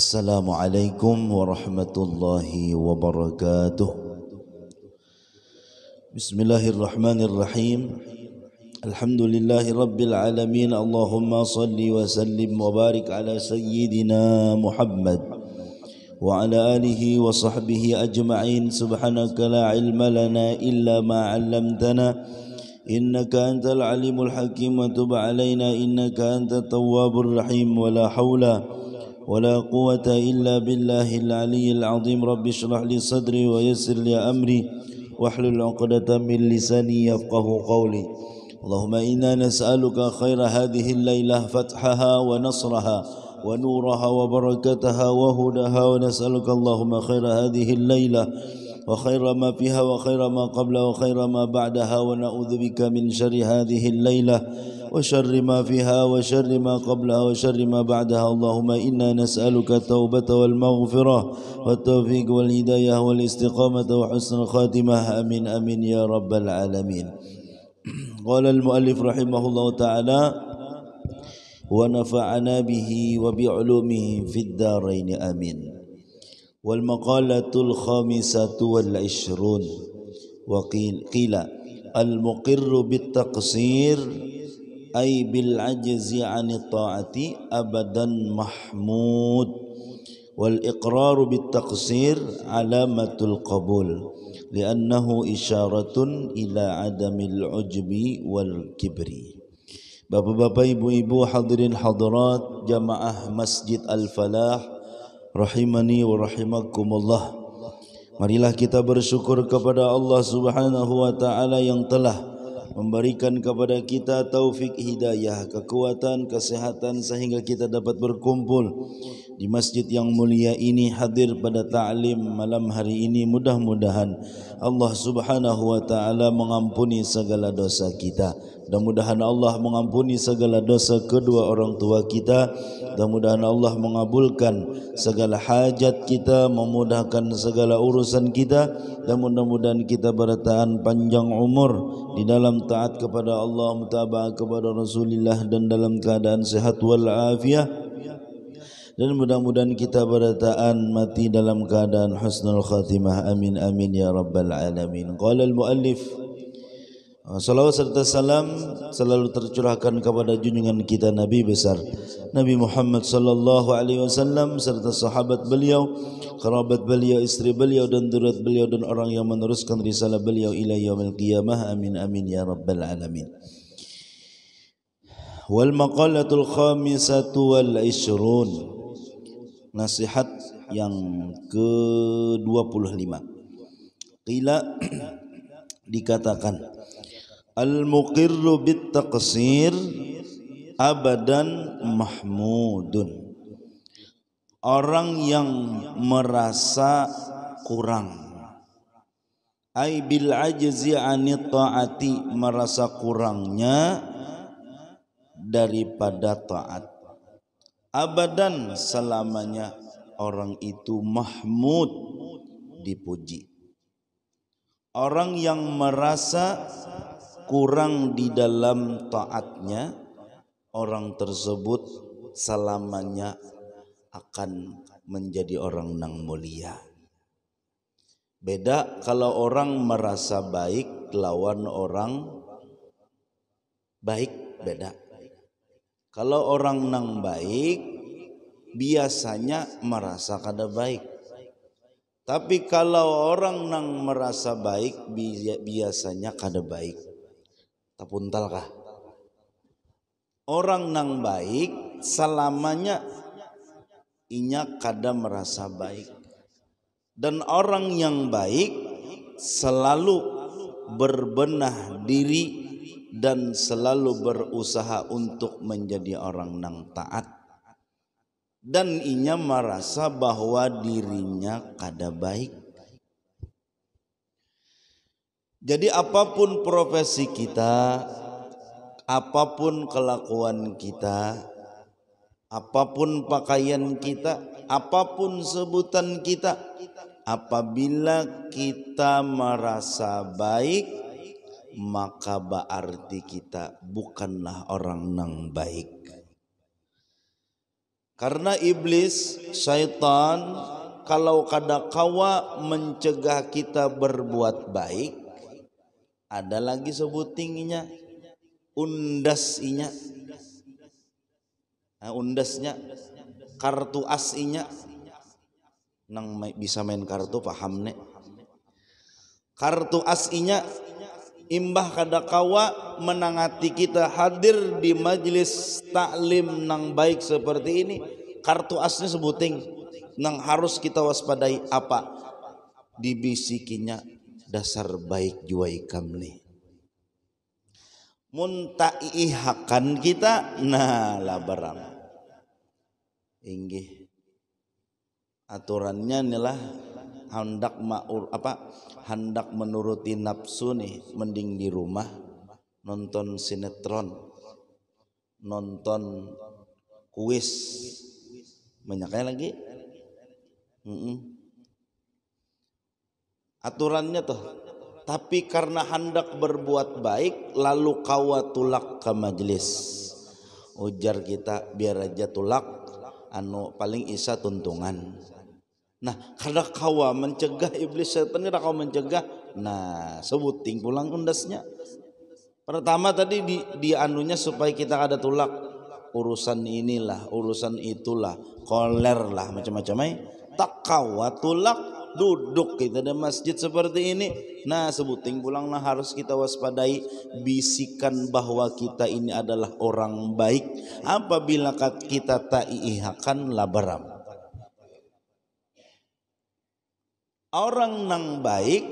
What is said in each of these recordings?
السلام عليكم ورحمة الله وبركاته بسم الله الرحمن الرحيم الحمد لله رب العالمين اللهم صل وسلم وبارك على سيدنا محمد وعلى آله وصحبه أجمعين سبحانك لا علم لنا إلا ما علمتنا إنك أنت العليم الحكيم وتب علينا إنك أنت التواب الرحيم ولا حول ولا ولا قوة إلا بالله العلي العظيم رب اشرح لي صدري ويسر لي أمري واحلل عقدة من لساني يفقه قولي اللهم إنا نسألك خير هذه الليلة فتحها ونصرها ونورها وبركتها وهدها ونسألك اللهم خير هذه الليلة وخير ما فيها وخير ما قبلها وخير ما بعدها ونعوذ بك من شر هذه الليلة وشر ما فيها وشر ما قبلها وشر ما بعدها اللهم إنا نسألك التوبة والمغفرة والتوفيق والهداية والاستقامة وحسن الخاتمة آمين آمين يا رب العالمين قال المؤلف رحمه الله تعالى ونفعنا به وبعلومه في الدارين آمين والمقالة الخامسة والعشرون وقيل قيل المقر بالتقصير ay bil ajzi ani ta'ati abadan mahmud wal iqraru bit taqsir alamatul qabul liannahu isyaratun ila adamil ujbi wal kibri Bapak-bapak, ibu-ibu, hadirin hadirat jamaah Masjid Al-Falah rahimani wa rahimakumullah Marilah kita bersyukur kepada Allah Subhanahu wa taala yang telah memberikan kepada kita taufik hidayah, kekuatan, kesehatan sehingga kita dapat berkumpul di masjid yang mulia ini hadir pada ta'lim malam hari ini mudah-mudahan Allah subhanahu wa ta'ala mengampuni segala dosa kita mudah-mudahan Allah mengampuni segala dosa kedua orang tua kita mudah-mudahan Allah mengabulkan segala hajat kita memudahkan segala urusan kita dan mudah-mudahan kita berataan panjang umur di dalam taat kepada Allah mutaba'ah kepada Rasulullah dan dalam keadaan sehat wal afiat dan mudah-mudahan kita berataan mati dalam keadaan husnul khatimah amin amin ya rabbal alamin qala al muallif Salawat serta salam selalu tercurahkan kepada junjungan kita Nabi besar Nabi Muhammad sallallahu alaihi wasallam serta sahabat beliau, kerabat beliau, istri beliau dan durat beliau dan orang yang meneruskan risalah beliau ila yaumil qiyamah. Amin amin ya rabbal alamin. Wal maqalatul khamisatu wal ishrun. nasihat yang ke-25. Qila dikatakan al-muqirru bit taqsir abadan mahmudun. Orang yang merasa kurang ai bil ajzi anit taati merasa kurangnya daripada taat abadan selamanya orang itu mahmud dipuji orang yang merasa kurang di dalam taatnya orang tersebut selamanya akan menjadi orang nang mulia beda kalau orang merasa baik lawan orang baik beda kalau orang nang baik biasanya merasa kada baik. Tapi kalau orang nang merasa baik biasanya kada baik. Tapuntal kah? Orang nang baik selamanya inya kada merasa baik. Dan orang yang baik selalu berbenah diri dan selalu berusaha untuk menjadi orang yang taat dan inya merasa bahwa dirinya kada baik jadi apapun profesi kita apapun kelakuan kita apapun pakaian kita apapun sebutan kita apabila kita merasa baik maka berarti kita bukanlah orang yang baik. Karena iblis, syaitan, kalau kadakawa mencegah kita berbuat baik, ada lagi undas inya, nah, undasnya, kartu as inya, nang bisa main kartu paham nek. Kartu inya imbah kada kawa menangati kita hadir di majelis taklim nang baik seperti ini kartu asnya sebuting nang harus kita waspadai apa dibisikinya dasar baik jua ikam nih muntaihakan kita nah labaram inggih aturannya nilah hendak maur apa hendak menuruti nafsu nih mending di rumah nonton sinetron nonton kuis banyaknya lagi mm -mm. aturannya tuh tapi karena hendak berbuat baik lalu kawa tulak ke majelis ujar kita biar aja tulak anu paling isa tuntungan Nah, karena kawa mencegah iblis setan ini kawa mencegah. Nah, sebuting pulang undasnya. Pertama tadi di, di anunya supaya kita ada tulak urusan inilah, urusan itulah, koler lah macam-macam eh. Tak Takawa tulak duduk kita di masjid seperti ini. Nah, sebuting pulanglah harus kita waspadai bisikan bahwa kita ini adalah orang baik apabila kita tak iihakan labaram Orang nang baik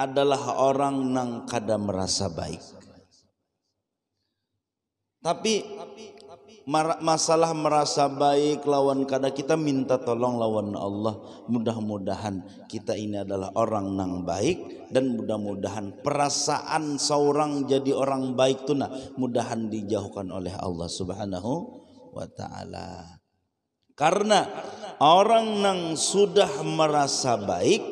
adalah orang nang kada merasa baik. Tapi masalah merasa baik lawan kada kita minta tolong lawan Allah. Mudah-mudahan kita ini adalah orang nang baik dan mudah-mudahan perasaan seorang jadi orang baik tuna mudahan dijauhkan oleh Allah Subhanahu wa taala. Karena orang yang sudah merasa baik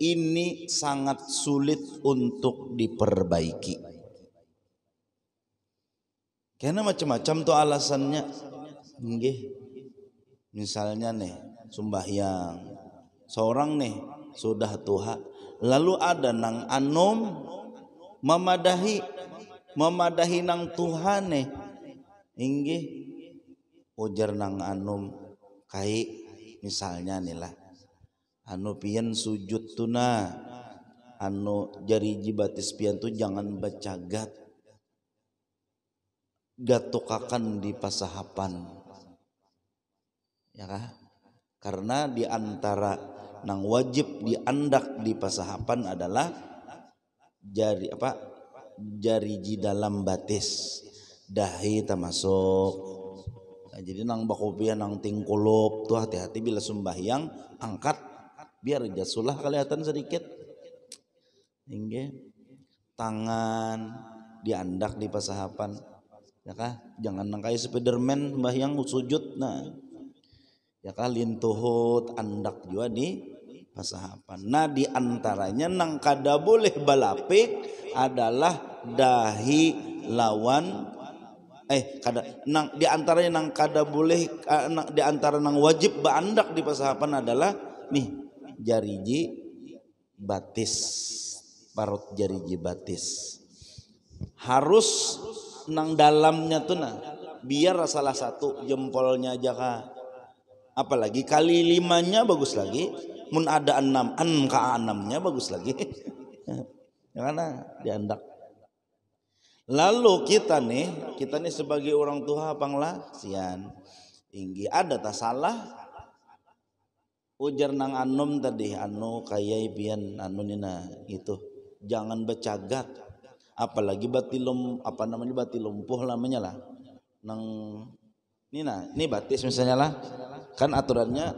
ini sangat sulit untuk diperbaiki. Karena macam-macam tuh alasannya. Nggih. Misalnya nih sembahyang. Seorang nih sudah tuha lalu ada nang anom memadahi memadahi nang Tuhan nih. Nggih. ujar nang anom kai misalnya nilah anu pian sujud tuna anu jari jibatis pian tu jangan baca gat gatukakan di pasahapan ya kah karena di antara nang wajib diandak di pasahapan adalah jari apa jari ji dalam batis dahi termasuk Nah, jadi nang bakopia nang tingkulup tuh hati-hati bila sembahyang angkat biar jasulah kelihatan sedikit Ingge. tangan diandak di pasahapan ya kah jangan nang kayak Spiderman sembahyang sujud nah ya kah lintuhut andak juga di pasahapan nah diantaranya nang kada boleh balapik adalah dahi lawan eh kada nang di antaranya nang kada boleh eh, nang, di antara nang wajib baandak di pasahapan adalah nih jariji batis parut jariji batis harus nang dalamnya tuh nah biar salah satu jempolnya aja apalagi kali limanya bagus lagi mun ada enam enam ka enamnya bagus lagi ya karena diandak Lalu kita nih, kita nih sebagai orang tua sian, inggi ada tak salah ujar nang anum tadi anu kayai pian anu nina itu jangan becagat apalagi batilum apa namanya batilumpuh namanya lah nang nina ini batis misalnya lah kan aturannya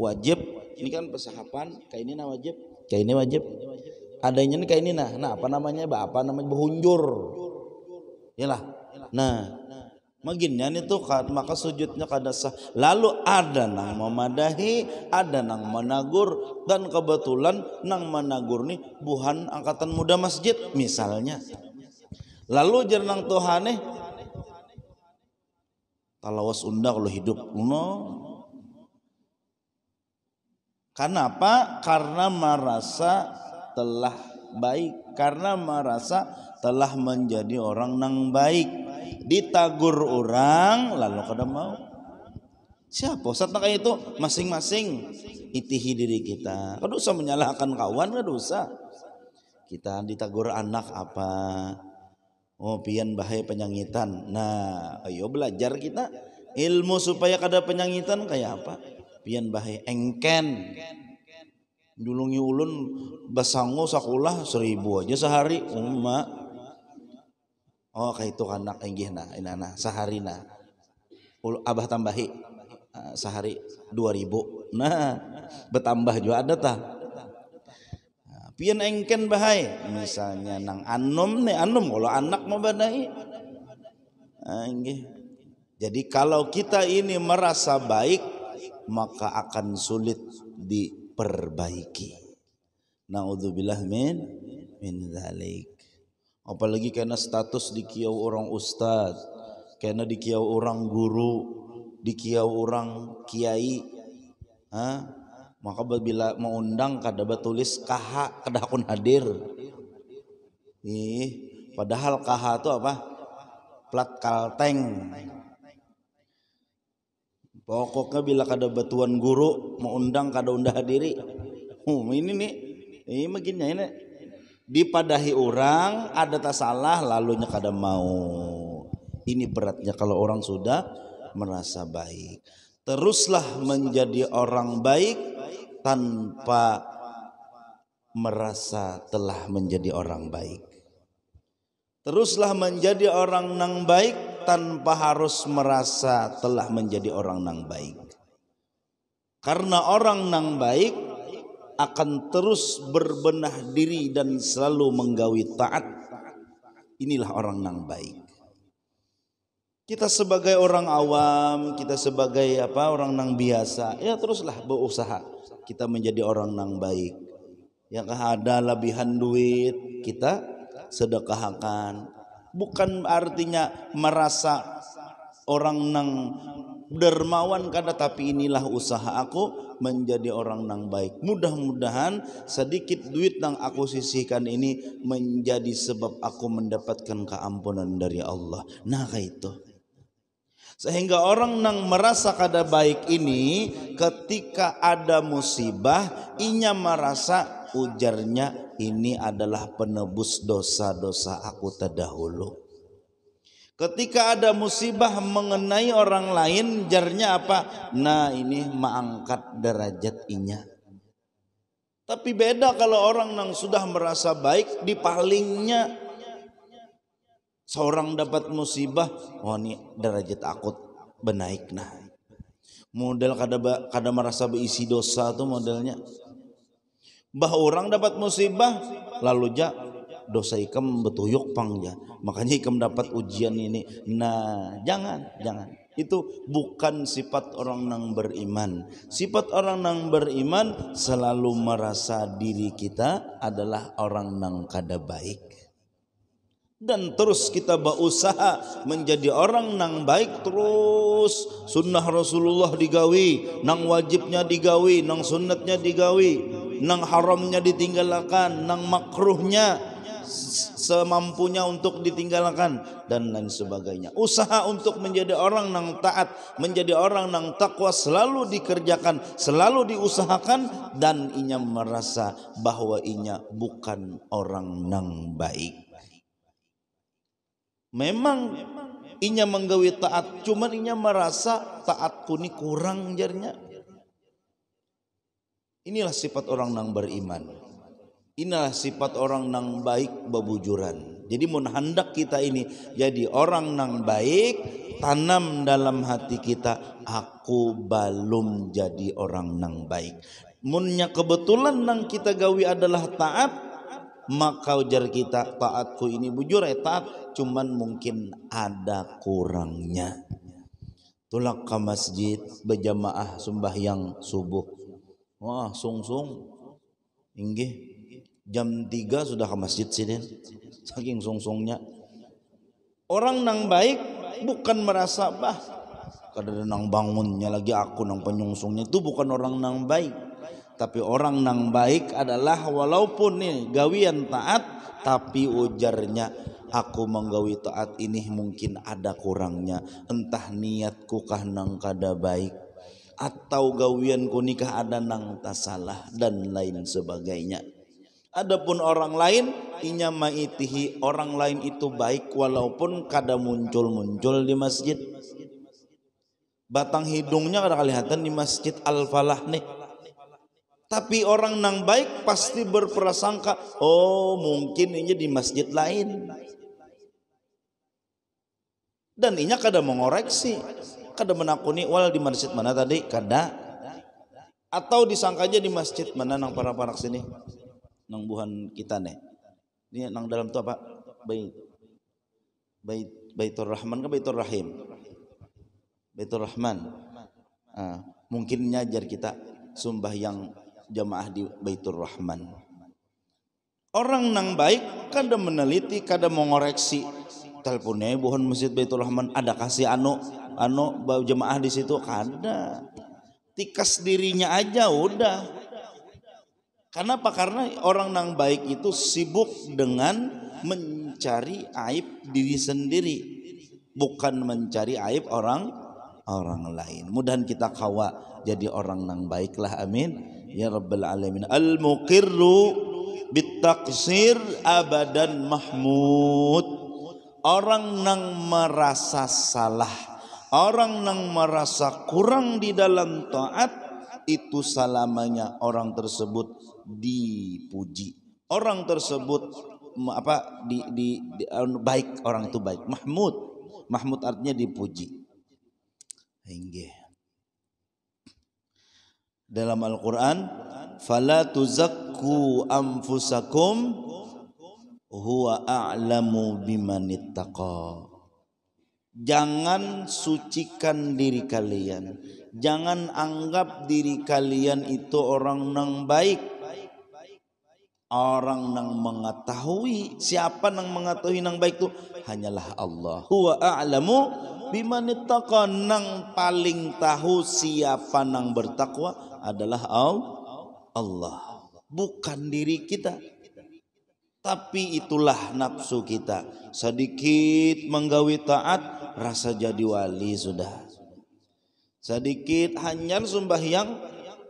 wajib ini kan persahapan kayak ini wajib kayak ini wajib adanya kayak ini nah nah apa namanya apa namanya berhunjur yalah nah Maginnya itu tuh maka sujudnya kada sah. Lalu ada nang memadahi, ada nang menagur dan kebetulan nang menagur nih buhan angkatan muda masjid misalnya. Lalu jernang Tuhan kalau talawas undang lo hidup uno. Kenapa? Karena merasa telah baik karena merasa telah menjadi orang nang baik ditagur orang lalu kada mau siapa saat kayak itu masing-masing itihi diri kita kada usah menyalahkan kawan kada usah kita ditagur anak apa oh pian bahaya penyangitan nah ayo belajar kita ilmu supaya kada penyangitan kayak apa pian bahaya engken julungi ulun basango sakulah seribu aja sehari umma oh kayak itu anak enggih nah ini anak sehari nah abah tambahi eh, sehari dua ribu nah bertambah juga ada tah nah, pian engken bahai misalnya nang anum nih anum kalau anak mau badai ah, enggih jadi kalau kita ini merasa baik maka akan sulit di perbaiki. Naudzubillah min min zalik. Apalagi karena status di kiau orang ustaz, karena di kiau orang guru, di kiau orang kiai. Ha? Maka bila mengundang undang batulis tulis kaha kada kun hadir. Ih, padahal kaha itu apa? Plat kalteng pokoknya bila kada batuan guru mau undang kada undah diri oh, ini nih ini begini ini dipadahi orang ada tak salah lalunya kada mau ini beratnya kalau orang sudah merasa baik teruslah menjadi orang baik tanpa merasa telah menjadi orang baik teruslah menjadi orang nang baik tanpa harus merasa telah menjadi orang nang baik. Karena orang nang baik akan terus berbenah diri dan selalu menggawi taat. Inilah orang nang baik. Kita sebagai orang awam, kita sebagai apa orang nang biasa, ya teruslah berusaha kita menjadi orang nang baik. Yang ada lebihan duit kita sedekahkan, bukan artinya merasa orang nang dermawan kada tapi inilah usaha aku menjadi orang nang baik. Mudah-mudahan sedikit duit nang aku sisihkan ini menjadi sebab aku mendapatkan keampunan dari Allah. Nah itu. Sehingga orang nang merasa kada baik ini ketika ada musibah inya merasa ujarnya ini adalah penebus dosa-dosa aku terdahulu. Ketika ada musibah mengenai orang lain, jarnya apa? Nah ini mengangkat derajat inya. Tapi beda kalau orang yang sudah merasa baik, di palingnya seorang dapat musibah, oh ini derajat aku benaik nah. Model kada kada merasa berisi dosa tuh modelnya. Bah orang dapat musibah lalu ja dosa ikam betuyuk ya Makanya ikam dapat ujian ini. Nah, jangan, jangan. Itu bukan sifat orang nang beriman. Sifat orang nang beriman selalu merasa diri kita adalah orang nang kada baik dan terus kita berusaha menjadi orang nang baik terus sunnah Rasulullah digawi nang wajibnya digawi nang sunnatnya digawi nang haramnya ditinggalkan, nang makruhnya semampunya untuk ditinggalkan dan lain sebagainya. Usaha untuk menjadi orang nang taat, menjadi orang nang takwa selalu dikerjakan, selalu diusahakan dan inya merasa bahwa inya bukan orang nang baik. Memang inya menggawi taat, cuman inya merasa taat kuni kurang jarnya Inilah sifat orang nang beriman. Inilah sifat orang nang baik bebujuran. Jadi mun hendak kita ini jadi orang nang baik, tanam dalam hati kita aku belum jadi orang nang baik. Munnya kebetulan nang kita gawi adalah taat, maka ujar kita taatku ini bujur ya taat, cuman mungkin ada kurangnya. Tulak ke masjid berjamaah sembahyang subuh Wah, sungsung. Inggih. Jam 3 sudah ke masjid sini. Saking sungsungnya. Orang nang baik bukan merasa bah Karena nang bangunnya lagi aku nang penyungsungnya itu bukan orang nang baik tapi orang nang baik adalah walaupun nih gawian taat tapi ujarnya aku menggawi taat ini mungkin ada kurangnya entah niatku kah nang kada baik atau gawian ku nikah ada nang tasalah dan lain sebagainya. Adapun orang lain inya maitihi orang lain itu baik walaupun kada muncul-muncul di masjid. Batang hidungnya kada kelihatan di masjid Al-Falah nih. Tapi orang nang baik pasti berprasangka, oh mungkin ini di masjid lain. Dan inya kada mengoreksi kada menakuni wal di masjid mana tadi kada atau disangkanya di masjid mana nang para parak sini nang buhan kita nih ini nang dalam tu apa bait bait baitur rahman ke baitur rahim baitur rahman ah, mungkin nyajar kita sumbah yang jamaah di baitur rahman orang nang baik kada meneliti kada mengoreksi teleponnya buhan masjid baitur rahman ada kasih anu anu jemaah di situ kada tikas dirinya aja udah kenapa karena orang nang baik itu sibuk dengan mencari aib diri sendiri bukan mencari aib orang orang lain mudahan kita kawa jadi orang nang baiklah amin ya rabbal alamin al muqirru bitaksir abadan mahmud orang nang merasa salah Orang yang merasa kurang di dalam taat itu salamanya orang tersebut dipuji. Orang tersebut apa di, di, di eh, baik orang itu baik. Mahmud, Mahmud artinya dipuji. Hingga dalam Al-Quran fala tuzakku anfusakum huwa a'lamu biman Jangan sucikan diri kalian. Jangan anggap diri kalian itu orang yang baik. Orang yang mengetahui siapa yang mengetahui yang baik itu hanyalah Allah. Huwa a'lamu biman nang paling tahu siapa nang bertakwa adalah Allah. Bukan diri kita. Tapi itulah nafsu kita. Sedikit menggawi taat, rasa jadi wali sudah. Sedikit hanyar yang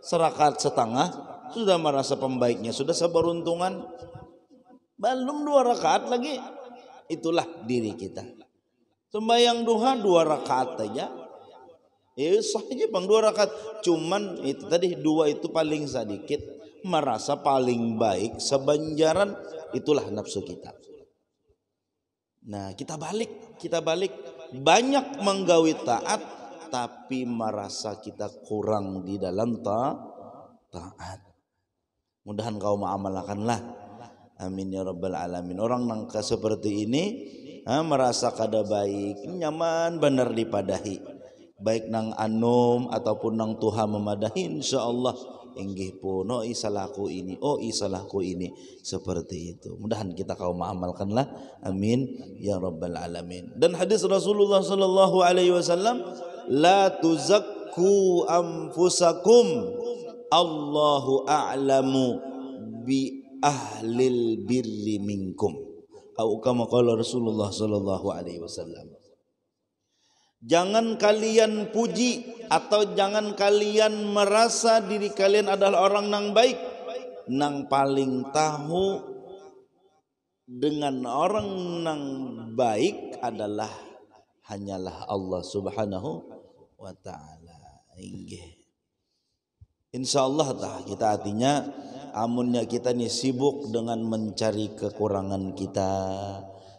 serakat setengah sudah merasa pembaiknya, sudah seberuntungan. Belum dua rakaat lagi, itulah diri kita. yang duha dua rakaat aja. Ya sah aja bang dua rakaat. Cuman itu tadi dua itu paling sedikit. Merasa paling baik sebanjaran itulah nafsu kita. Nah kita balik, kita balik banyak menggawi taat tapi merasa kita kurang di dalam ta taat. Mudahan kau mengamalkanlah. Amin ya rabbal alamin. Orang nangka seperti ini ha, merasa kada baik, nyaman benar dipadahi. Baik nang anum ataupun nang Tuhan memadahi insyaallah inggih puno isalahku ini oh isalahku ini seperti itu mudahan kita kaum amalkanlah amin ya rabbal alamin dan hadis Rasulullah sallallahu alaihi wasallam la tuzakku anfusakum Allahu a'lamu bi ahlil birri minkum atau kama qala Rasulullah sallallahu alaihi wasallam Jangan kalian puji atau jangan kalian merasa diri kalian adalah orang nang baik. Nang paling tahu dengan orang nang baik adalah hanyalah Allah Subhanahu wa taala. Iya. Insya Allah tah kita artinya amunnya kita nih sibuk dengan mencari kekurangan kita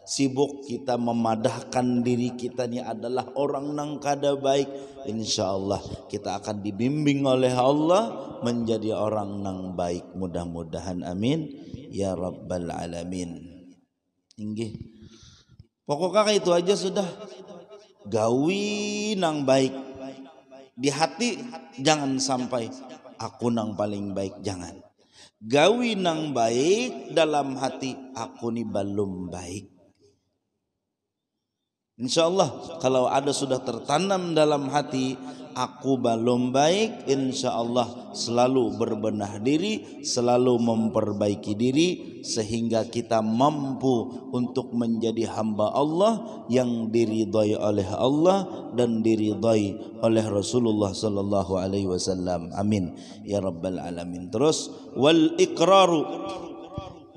sibuk kita memadahkan diri kita ini adalah orang nang kada baik insya Allah kita akan dibimbing oleh Allah menjadi orang nang baik mudah-mudahan amin ya rabbal alamin Tinggi. pokoknya itu aja sudah gawi nang baik di hati jangan sampai aku nang paling baik jangan gawi nang baik dalam hati aku ni belum baik Insyaallah kalau ada sudah tertanam dalam hati aku belum baik Insyaallah selalu berbenah diri selalu memperbaiki diri sehingga kita mampu untuk menjadi hamba Allah yang diridhai oleh Allah dan diridhai oleh Rasulullah sallallahu alaihi wasallam amin ya rabbal alamin terus wal iqraru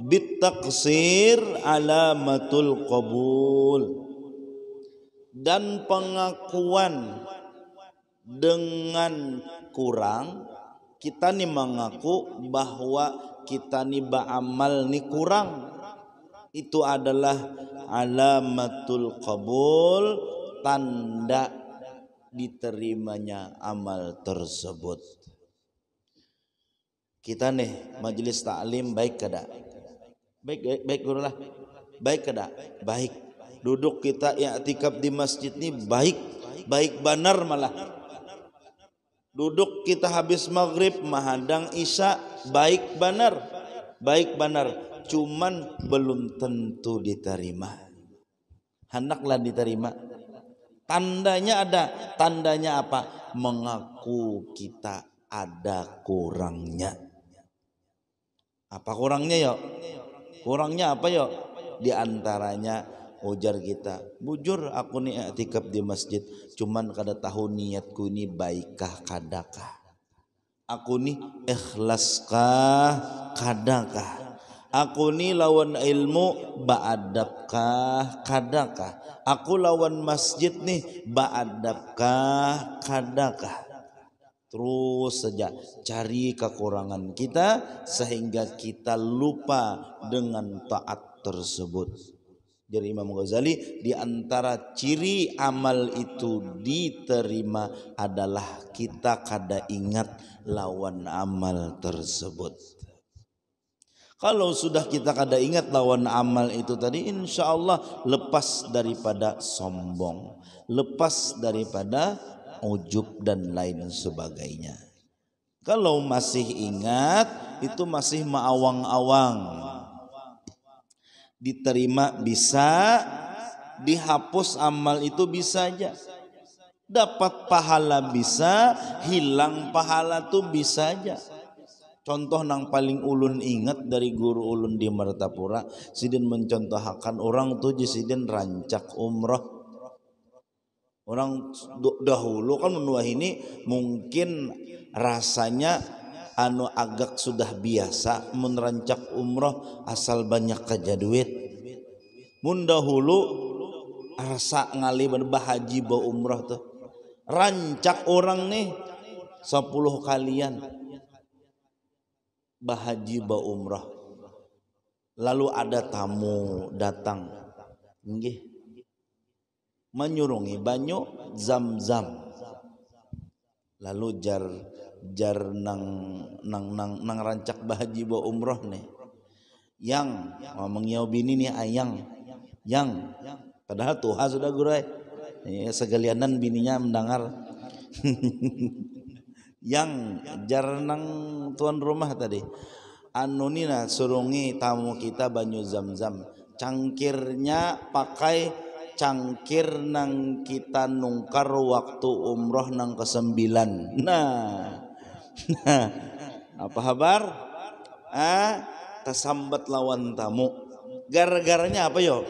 bit taqsir alamatul qabul dan pengakuan dengan kurang kita nih mengaku bahwa kita nih beramal nih kurang itu adalah alamatul qabul tanda diterimanya amal tersebut kita nih majelis taklim baik kada baik baik, baik gurulah baik kada baik duduk kita i'tikaf di masjid ini baik baik benar malah duduk kita habis maghrib menghadang isya baik benar baik benar cuman belum tentu diterima hendaklah diterima tandanya ada tandanya apa mengaku kita ada kurangnya apa kurangnya yo kurangnya apa yo diantaranya ujar kita bujur aku nih tikap di masjid cuman kada tahu niatku ini baikkah kadakah aku nih ikhlaskah kadakah aku nih lawan ilmu ba'adabkah kadakah aku lawan masjid nih ba'adabkah kadakah terus saja cari kekurangan kita sehingga kita lupa dengan taat tersebut jadi Imam Ghazali di antara ciri amal itu diterima adalah kita kada ingat lawan amal tersebut. Kalau sudah kita kada ingat lawan amal itu tadi insya Allah lepas daripada sombong. Lepas daripada ujub dan lain sebagainya. Kalau masih ingat itu masih maawang-awang diterima bisa dihapus amal itu bisa aja dapat pahala bisa hilang pahala tuh bisa aja contoh nang paling ulun ingat dari guru ulun di Martapura sidin mencontohkan orang tuh sidin rancak umroh Orang dahulu kan menua ini mungkin rasanya anu agak sudah biasa menerancak umroh asal banyak kerja duit Mundahulu rasa ngali berbahaji bau umroh tuh rancak orang nih 10 kalian bahaji bau umroh lalu ada tamu datang nggih menyurungi banyu zam-zam lalu jar jar nang nang nang nang rancak bahaji bawa umroh nih yang ngomong yau bini nih ayang ah, yang padahal tuh sudah gurai ya, segalianan bininya mendengar yang jar nang tuan rumah tadi anunina surungi tamu kita banyu zam-zam cangkirnya pakai cangkir nang kita nungkar waktu umroh nang kesembilan nah Nah, apa kabar? Ah, tersambat lawan tamu. Gara-garanya apa yo?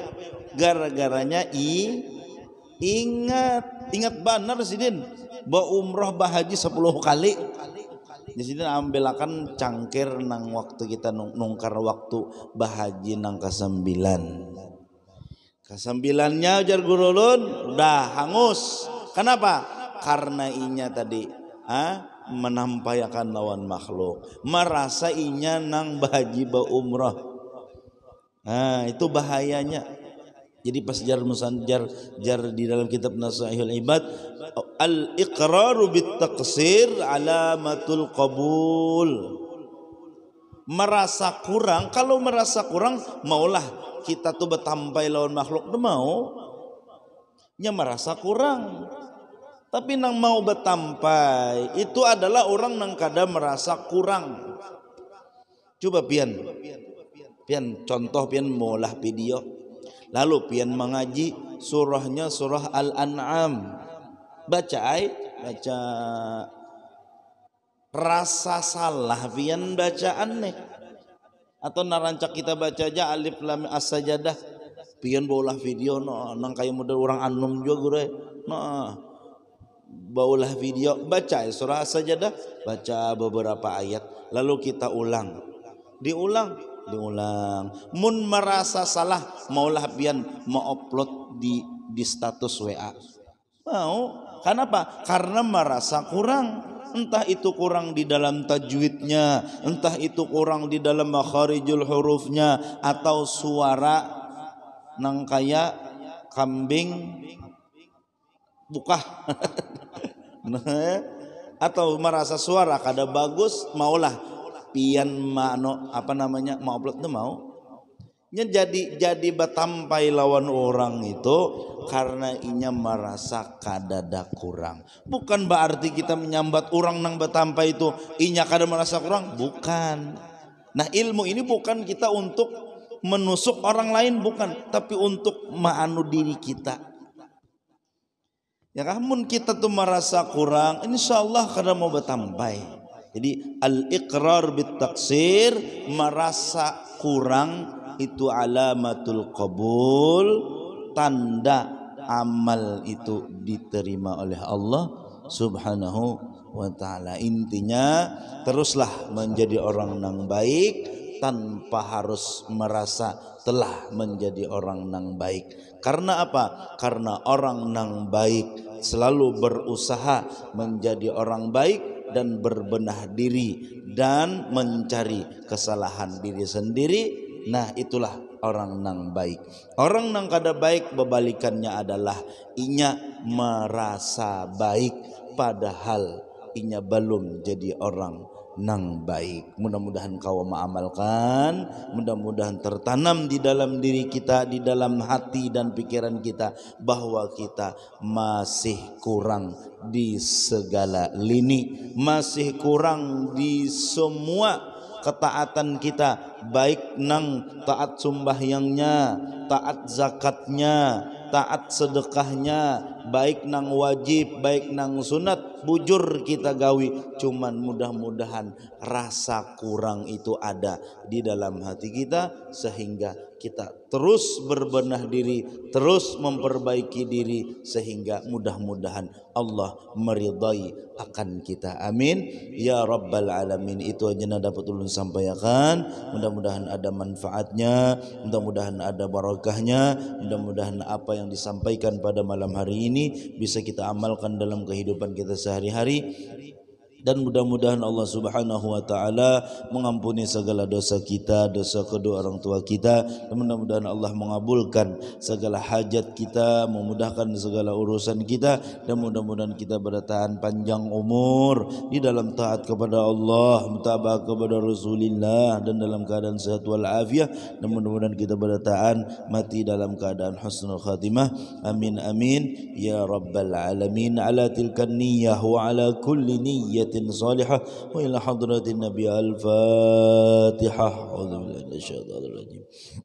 Gara-garanya i ingat ingat benar sidin ba umroh bahaji 10 kali di ya, sini ambil akan cangkir nang waktu kita nungkar waktu bahaji nang kesembilan kesembilannya ujar gurulun udah hangus kenapa karena inya tadi ah menampayakan lawan makhluk merasa inya nang bahaji ba umrah nah itu bahayanya jadi pas jar musanjar jar di dalam kitab Nasihul Ibad al iqraru bit taqsir alamatul qabul merasa kurang kalau merasa kurang maulah kita tuh betampai lawan makhluk mau nya merasa kurang tapi nang mau betampai itu adalah orang nang kada merasa kurang. Coba pian. Pian contoh pian boleh video. Lalu pian mengaji surahnya surah Al-An'am. Baca ay, baca rasa salah pian bacaannya. Atau narancak kita baca aja alif lam as-sajadah. Pian bolah video no, nang kayak muda orang anum juga gue. Nah, baulah video baca ya, surah sajadah baca beberapa ayat lalu kita ulang diulang diulang mun merasa salah maulah pian mau upload di di status WA mau kenapa karena merasa kurang entah itu kurang di dalam tajwidnya entah itu kurang di dalam makharijul hurufnya atau suara nang kaya kambing tukah atau merasa suara kada bagus maulah pian no apa namanya mau upload itu mau jadi jadi batampai lawan orang itu karena inya merasa kadada kurang bukan berarti kita menyambat orang nang batampai itu inya kada merasa kurang bukan nah ilmu ini bukan kita untuk menusuk orang lain bukan tapi untuk maanu diri kita Ya namun kita tuh merasa kurang, insya Allah karena mau bertambah. Jadi al-iqrar bit taksir merasa kurang itu alamatul qabul tanda amal itu diterima oleh Allah subhanahu wa taala. Intinya teruslah menjadi orang yang baik tanpa harus merasa telah menjadi orang yang baik. Karena apa? Karena orang yang baik selalu berusaha menjadi orang baik dan berbenah diri dan mencari kesalahan diri sendiri nah itulah orang nang baik orang nang kada baik bebalikannya adalah inya merasa baik padahal inya belum jadi orang nang baik. Mudah-mudahan kau mengamalkan, mudah-mudahan tertanam di dalam diri kita, di dalam hati dan pikiran kita bahwa kita masih kurang di segala lini, masih kurang di semua ketaatan kita baik nang taat sembahyangnya, taat zakatnya, taat sedekahnya baik nang wajib baik nang sunat bujur kita gawi cuman mudah-mudahan rasa kurang itu ada di dalam hati kita sehingga kita terus berbenah diri, terus memperbaiki diri sehingga mudah-mudahan Allah meridai akan kita. Amin. Ya Rabbal Alamin. Itu aja yang dapat ulun sampaikan. Mudah-mudahan ada manfaatnya, mudah-mudahan ada barokahnya, mudah-mudahan apa yang disampaikan pada malam hari ini bisa kita amalkan dalam kehidupan kita sehari-hari dan mudah-mudahan Allah Subhanahu wa taala mengampuni segala dosa kita, dosa kedua orang tua kita, dan mudah-mudahan Allah mengabulkan segala hajat kita, memudahkan segala urusan kita dan mudah-mudahan kita bertahan panjang umur di dalam taat kepada Allah, mutabaah kepada Rasulullah dan dalam keadaan sehat wal afiat dan mudah-mudahan kita bertahan mati dalam keadaan husnul khatimah. Amin amin ya rabbal alamin ala tilkan niyyah wa ala kulli niyyah ذرية صالحة وإلى حضرة النبي الفاتحة أعوذ بالله من الشيطان الرجيم